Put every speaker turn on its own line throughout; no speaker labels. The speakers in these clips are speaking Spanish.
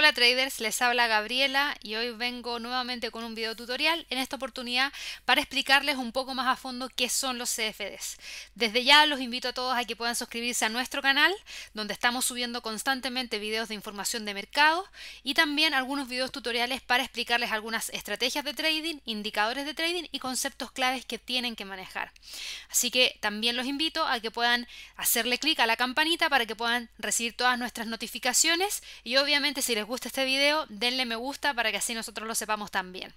Hola traders, les habla Gabriela y hoy vengo nuevamente con un video tutorial, en esta oportunidad para explicarles un poco más a fondo qué son los CFDs. Desde ya los invito a todos a que puedan suscribirse a nuestro canal, donde estamos subiendo constantemente videos de información de mercado y también algunos videos tutoriales para explicarles algunas estrategias de trading, indicadores de trading y conceptos claves que tienen que manejar. Así que también los invito a que puedan hacerle clic a la campanita para que puedan recibir todas nuestras notificaciones y obviamente si les gusta este video, denle me gusta para que así nosotros lo sepamos también.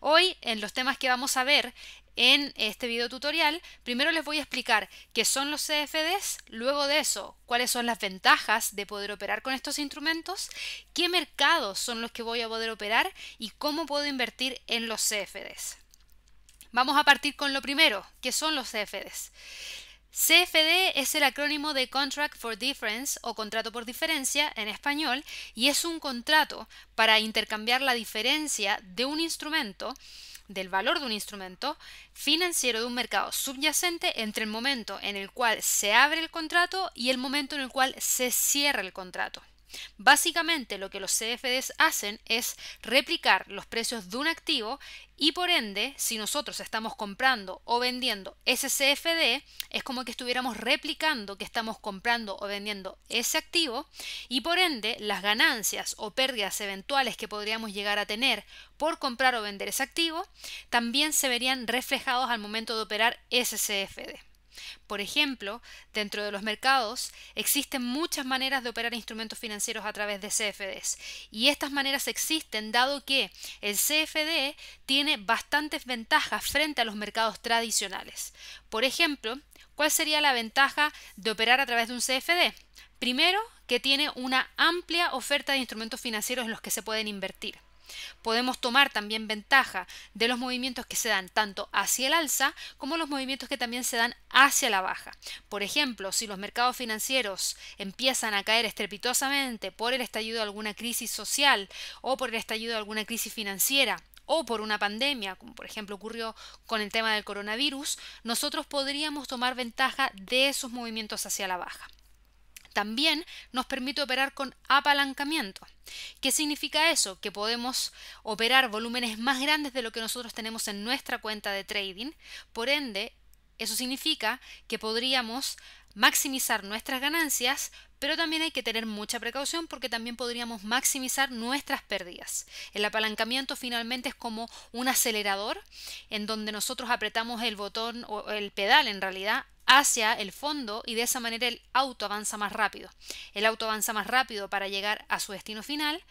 Hoy, en los temas que vamos a ver en este video tutorial, primero les voy a explicar qué son los CFDs, luego de eso, cuáles son las ventajas de poder operar con estos instrumentos, qué mercados son los que voy a poder operar y cómo puedo invertir en los CFDs. Vamos a partir con lo primero, qué son los CFDs. CFD es el acrónimo de Contract for Difference o contrato por diferencia en español y es un contrato para intercambiar la diferencia de un instrumento, del valor de un instrumento financiero de un mercado subyacente entre el momento en el cual se abre el contrato y el momento en el cual se cierra el contrato. Básicamente lo que los CFDs hacen es replicar los precios de un activo y por ende, si nosotros estamos comprando o vendiendo ese CFD, es como que estuviéramos replicando que estamos comprando o vendiendo ese activo y por ende las ganancias o pérdidas eventuales que podríamos llegar a tener por comprar o vender ese activo también se verían reflejados al momento de operar ese CFD. Por ejemplo, dentro de los mercados existen muchas maneras de operar instrumentos financieros a través de CFDs y estas maneras existen dado que el CFD tiene bastantes ventajas frente a los mercados tradicionales. Por ejemplo, ¿cuál sería la ventaja de operar a través de un CFD? Primero, que tiene una amplia oferta de instrumentos financieros en los que se pueden invertir. Podemos tomar también ventaja de los movimientos que se dan tanto hacia el alza como los movimientos que también se dan hacia la baja. Por ejemplo, si los mercados financieros empiezan a caer estrepitosamente por el estallido de alguna crisis social o por el estallido de alguna crisis financiera, o por una pandemia, como por ejemplo ocurrió con el tema del coronavirus, nosotros podríamos tomar ventaja de esos movimientos hacia la baja. También nos permite operar con apalancamiento. ¿Qué significa eso? Que podemos operar volúmenes más grandes de lo que nosotros tenemos en nuestra cuenta de trading. Por ende, eso significa que podríamos maximizar nuestras ganancias, pero también hay que tener mucha precaución porque también podríamos maximizar nuestras pérdidas. El apalancamiento finalmente es como un acelerador en donde nosotros apretamos el botón o el pedal en realidad hacia el fondo y de esa manera el auto avanza más rápido. El auto avanza más rápido para llegar a su destino final,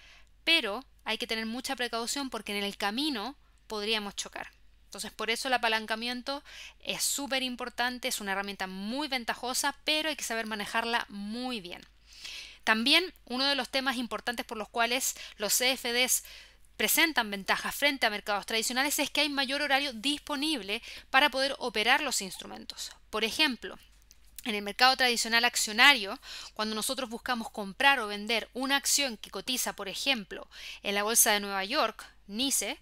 pero hay que tener mucha precaución porque en el camino podríamos chocar. Entonces, por eso el apalancamiento es súper importante, es una herramienta muy ventajosa, pero hay que saber manejarla muy bien. También uno de los temas importantes por los cuales los CFDs presentan ventajas frente a mercados tradicionales es que hay mayor horario disponible para poder operar los instrumentos. Por ejemplo, en el mercado tradicional accionario, cuando nosotros buscamos comprar o vender una acción que cotiza, por ejemplo, en la Bolsa de Nueva York, NICE,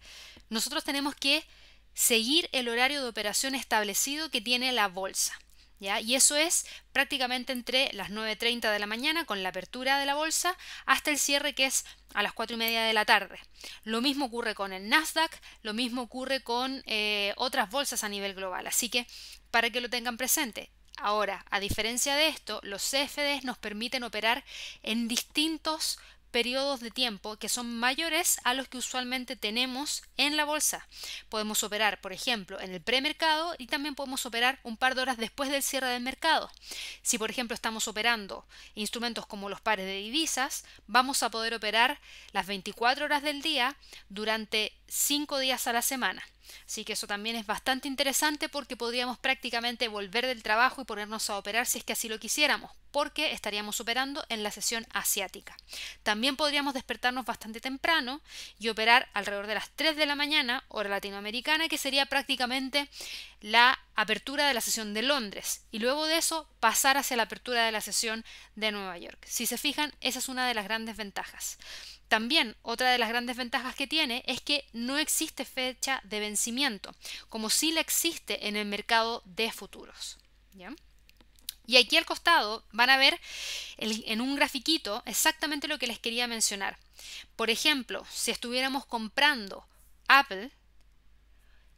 nosotros tenemos que seguir el horario de operación establecido que tiene la bolsa. Y eso es prácticamente entre las 9.30 de la mañana con la apertura de la bolsa hasta el cierre que es a las 4 y media de la tarde. Lo mismo ocurre con el Nasdaq, lo mismo ocurre con eh, otras bolsas a nivel global. Así que para que lo tengan presente. Ahora, a diferencia de esto, los CFDs nos permiten operar en distintos periodos de tiempo que son mayores a los que usualmente tenemos en la bolsa. Podemos operar, por ejemplo, en el premercado y también podemos operar un par de horas después del cierre del mercado. Si, por ejemplo, estamos operando instrumentos como los pares de divisas, vamos a poder operar las 24 horas del día durante 5 días a la semana. Así que eso también es bastante interesante porque podríamos prácticamente volver del trabajo y ponernos a operar si es que así lo quisiéramos, porque estaríamos operando en la sesión asiática. También podríamos despertarnos bastante temprano y operar alrededor de las 3 de la mañana, hora latinoamericana, que sería prácticamente la apertura de la sesión de Londres y luego de eso pasar hacia la apertura de la sesión de Nueva York. Si se fijan, esa es una de las grandes ventajas. También otra de las grandes ventajas que tiene es que no existe fecha de vencimiento, como sí la existe en el mercado de futuros. ¿ya? Y aquí al costado van a ver en un grafiquito exactamente lo que les quería mencionar. Por ejemplo, si estuviéramos comprando Apple,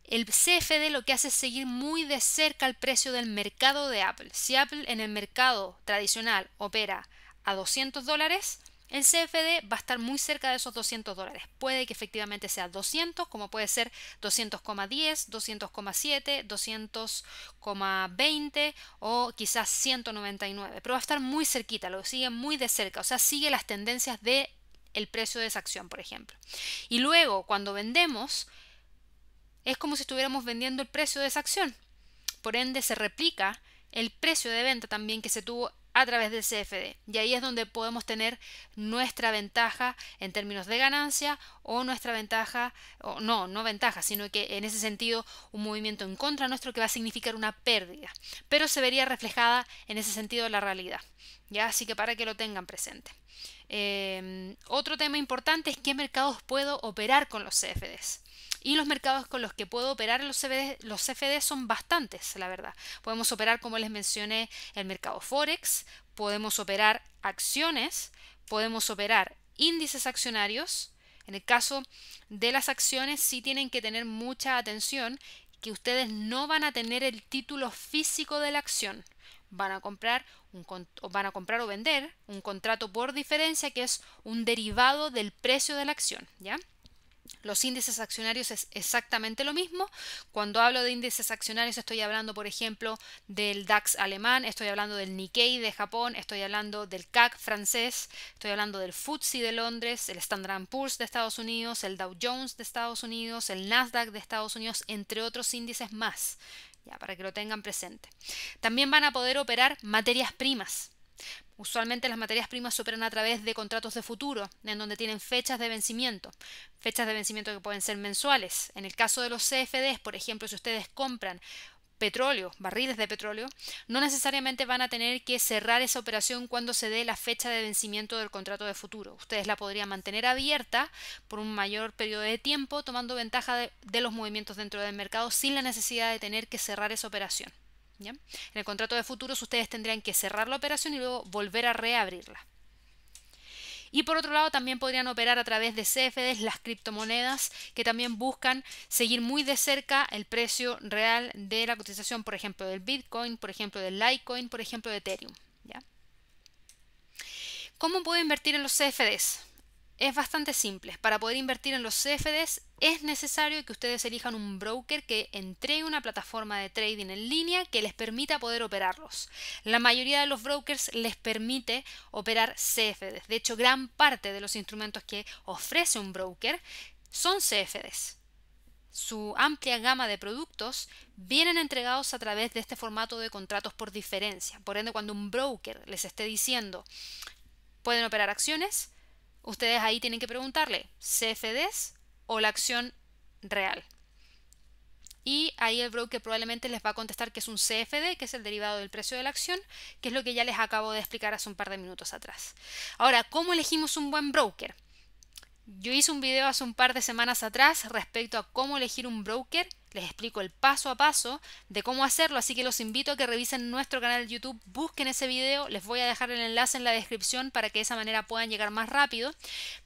el CFD lo que hace es seguir muy de cerca el precio del mercado de Apple. Si Apple en el mercado tradicional opera a 200 dólares, el CFD va a estar muy cerca de esos 200 dólares. Puede que efectivamente sea 200, como puede ser 200,10, 200,7, 200,20 o quizás 199, pero va a estar muy cerquita, lo sigue muy de cerca, o sea, sigue las tendencias de el precio de esa acción, por ejemplo. Y luego, cuando vendemos, es como si estuviéramos vendiendo el precio de esa acción. Por ende, se replica el precio de venta también que se tuvo a través del CFD. Y ahí es donde podemos tener nuestra ventaja en términos de ganancia o nuestra ventaja, o no, no ventaja, sino que en ese sentido un movimiento en contra nuestro que va a significar una pérdida, pero se vería reflejada en ese sentido la realidad. ¿ya? Así que para que lo tengan presente. Eh, otro tema importante es qué mercados puedo operar con los CFDs. Y los mercados con los que puedo operar los CFD, los CFD son bastantes, la verdad. Podemos operar, como les mencioné, el mercado Forex, podemos operar acciones, podemos operar índices accionarios. En el caso de las acciones sí tienen que tener mucha atención que ustedes no van a tener el título físico de la acción. Van a comprar, un, van a comprar o vender un contrato por diferencia que es un derivado del precio de la acción, ¿ya? Los índices accionarios es exactamente lo mismo. Cuando hablo de índices accionarios estoy hablando, por ejemplo, del DAX alemán, estoy hablando del Nikkei de Japón, estoy hablando del CAC francés, estoy hablando del FTSE de Londres, el Standard Poor's de Estados Unidos, el Dow Jones de Estados Unidos, el Nasdaq de Estados Unidos, entre otros índices más, ya para que lo tengan presente. También van a poder operar materias primas. Usualmente las materias primas se operan a través de contratos de futuro, en donde tienen fechas de vencimiento, fechas de vencimiento que pueden ser mensuales. En el caso de los CFDs, por ejemplo, si ustedes compran petróleo, barriles de petróleo, no necesariamente van a tener que cerrar esa operación cuando se dé la fecha de vencimiento del contrato de futuro. Ustedes la podrían mantener abierta por un mayor periodo de tiempo, tomando ventaja de, de los movimientos dentro del mercado sin la necesidad de tener que cerrar esa operación. En el contrato de futuros ustedes tendrían que cerrar la operación y luego volver a reabrirla. Y por otro lado, también podrían operar a través de CFDs las criptomonedas que también buscan seguir muy de cerca el precio real de la cotización, por ejemplo, del Bitcoin, por ejemplo, del Litecoin, por ejemplo, de Ethereum. ¿Cómo puedo invertir en los CFDs? es bastante simple. Para poder invertir en los CFDs es necesario que ustedes elijan un broker que entregue una plataforma de trading en línea que les permita poder operarlos. La mayoría de los brokers les permite operar CFDs. De hecho, gran parte de los instrumentos que ofrece un broker son CFDs. Su amplia gama de productos vienen entregados a través de este formato de contratos por diferencia. Por ende, cuando un broker les esté diciendo, pueden operar acciones, Ustedes ahí tienen que preguntarle CFDs o la acción real. Y ahí el broker probablemente les va a contestar que es un CFD, que es el derivado del precio de la acción, que es lo que ya les acabo de explicar hace un par de minutos atrás. Ahora, ¿cómo elegimos un buen broker? Yo hice un video hace un par de semanas atrás respecto a cómo elegir un broker, les explico el paso a paso de cómo hacerlo, así que los invito a que revisen nuestro canal de YouTube, busquen ese video, les voy a dejar el enlace en la descripción para que de esa manera puedan llegar más rápido,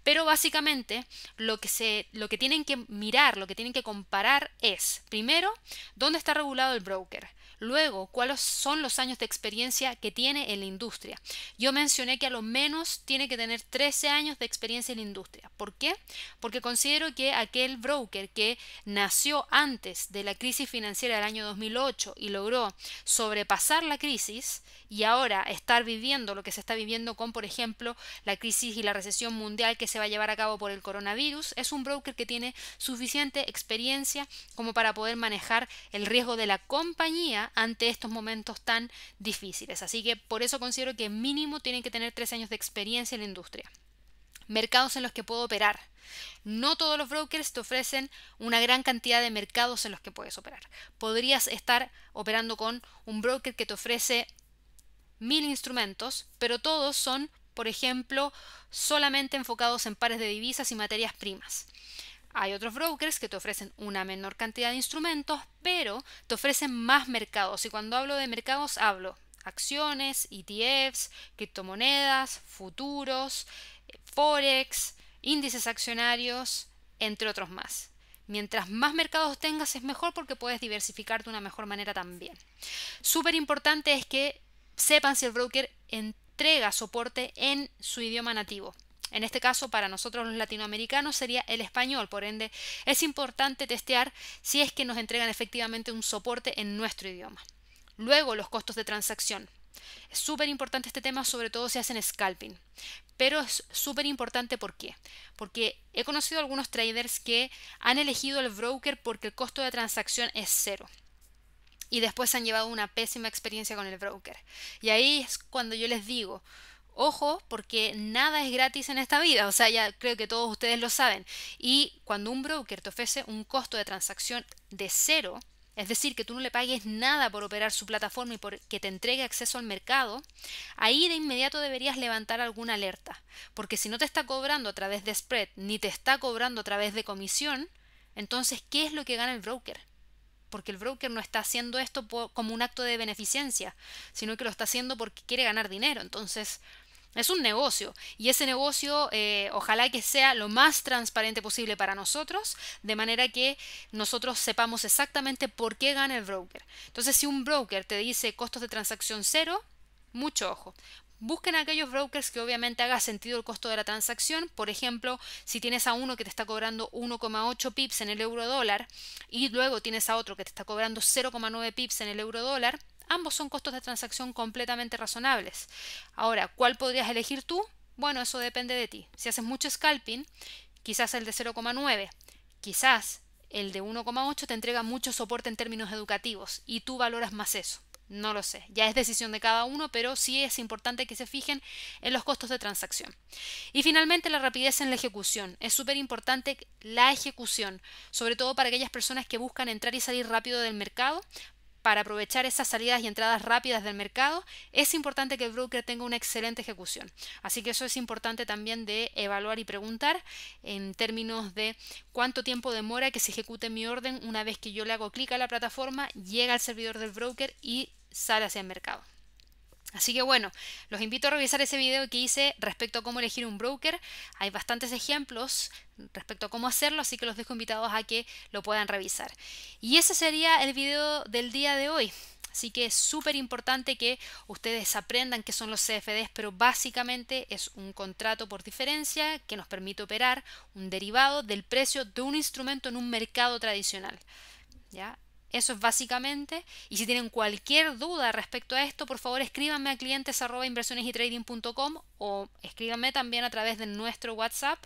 pero básicamente lo que, se, lo que tienen que mirar, lo que tienen que comparar es, primero, dónde está regulado el broker, Luego, ¿cuáles son los años de experiencia que tiene en la industria? Yo mencioné que a lo menos tiene que tener 13 años de experiencia en la industria. ¿Por qué? Porque considero que aquel broker que nació antes de la crisis financiera del año 2008 y logró sobrepasar la crisis y ahora estar viviendo lo que se está viviendo con, por ejemplo, la crisis y la recesión mundial que se va a llevar a cabo por el coronavirus, es un broker que tiene suficiente experiencia como para poder manejar el riesgo de la compañía ante estos momentos tan difíciles. Así que por eso considero que mínimo tienen que tener tres años de experiencia en la industria mercados en los que puedo operar. No todos los brokers te ofrecen una gran cantidad de mercados en los que puedes operar. Podrías estar operando con un broker que te ofrece mil instrumentos, pero todos son, por ejemplo, solamente enfocados en pares de divisas y materias primas. Hay otros brokers que te ofrecen una menor cantidad de instrumentos, pero te ofrecen más mercados. Y cuando hablo de mercados, hablo acciones, ETFs, criptomonedas, futuros, eh, forex, índices accionarios, entre otros más. Mientras más mercados tengas es mejor porque puedes diversificar de una mejor manera también. Súper importante es que sepan si el broker entrega soporte en su idioma nativo. En este caso, para nosotros los latinoamericanos sería el español, por ende es importante testear si es que nos entregan efectivamente un soporte en nuestro idioma. Luego, los costos de transacción. Es súper importante este tema, sobre todo si hacen scalping. Pero es súper importante ¿por qué? Porque he conocido algunos traders que han elegido el broker porque el costo de transacción es cero. Y después han llevado una pésima experiencia con el broker. Y ahí es cuando yo les digo, Ojo, porque nada es gratis en esta vida, o sea, ya creo que todos ustedes lo saben. Y cuando un broker te ofrece un costo de transacción de cero, es decir, que tú no le pagues nada por operar su plataforma y por que te entregue acceso al mercado, ahí de inmediato deberías levantar alguna alerta, porque si no te está cobrando a través de spread ni te está cobrando a través de comisión, entonces, ¿qué es lo que gana el broker? Porque el broker no está haciendo esto como un acto de beneficencia, sino que lo está haciendo porque quiere ganar dinero. Entonces, es un negocio y ese negocio eh, ojalá que sea lo más transparente posible para nosotros, de manera que nosotros sepamos exactamente por qué gana el broker. Entonces, si un broker te dice costos de transacción cero, mucho ojo. Busquen aquellos brokers que obviamente haga sentido el costo de la transacción. Por ejemplo, si tienes a uno que te está cobrando 1,8 pips en el euro dólar y luego tienes a otro que te está cobrando 0,9 pips en el euro dólar, Ambos son costos de transacción completamente razonables. Ahora, ¿cuál podrías elegir tú? Bueno, eso depende de ti. Si haces mucho scalping, quizás el de 0,9, quizás el de 1,8 te entrega mucho soporte en términos educativos y tú valoras más eso. No lo sé, ya es decisión de cada uno, pero sí es importante que se fijen en los costos de transacción. Y finalmente la rapidez en la ejecución. Es súper importante la ejecución, sobre todo para aquellas personas que buscan entrar y salir rápido del mercado, para aprovechar esas salidas y entradas rápidas del mercado, es importante que el broker tenga una excelente ejecución. Así que eso es importante también de evaluar y preguntar en términos de cuánto tiempo demora que se ejecute mi orden una vez que yo le hago clic a la plataforma, llega al servidor del broker y sale hacia el mercado. Así que bueno, los invito a revisar ese video que hice respecto a cómo elegir un broker. Hay bastantes ejemplos respecto a cómo hacerlo, así que los dejo invitados a que lo puedan revisar. Y ese sería el video del día de hoy. Así que es súper importante que ustedes aprendan qué son los CFDs, pero básicamente es un contrato por diferencia que nos permite operar un derivado del precio de un instrumento en un mercado tradicional. ¿Ya? Eso es básicamente. Y si tienen cualquier duda respecto a esto, por favor escríbanme a clientes o escríbanme también a través de nuestro WhatsApp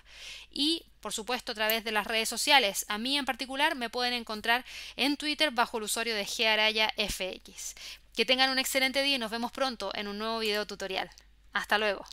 y por supuesto a través de las redes sociales. A mí en particular me pueden encontrar en Twitter bajo el usuario de GArayaFX. Que tengan un excelente día y nos vemos pronto en un nuevo video tutorial. Hasta luego.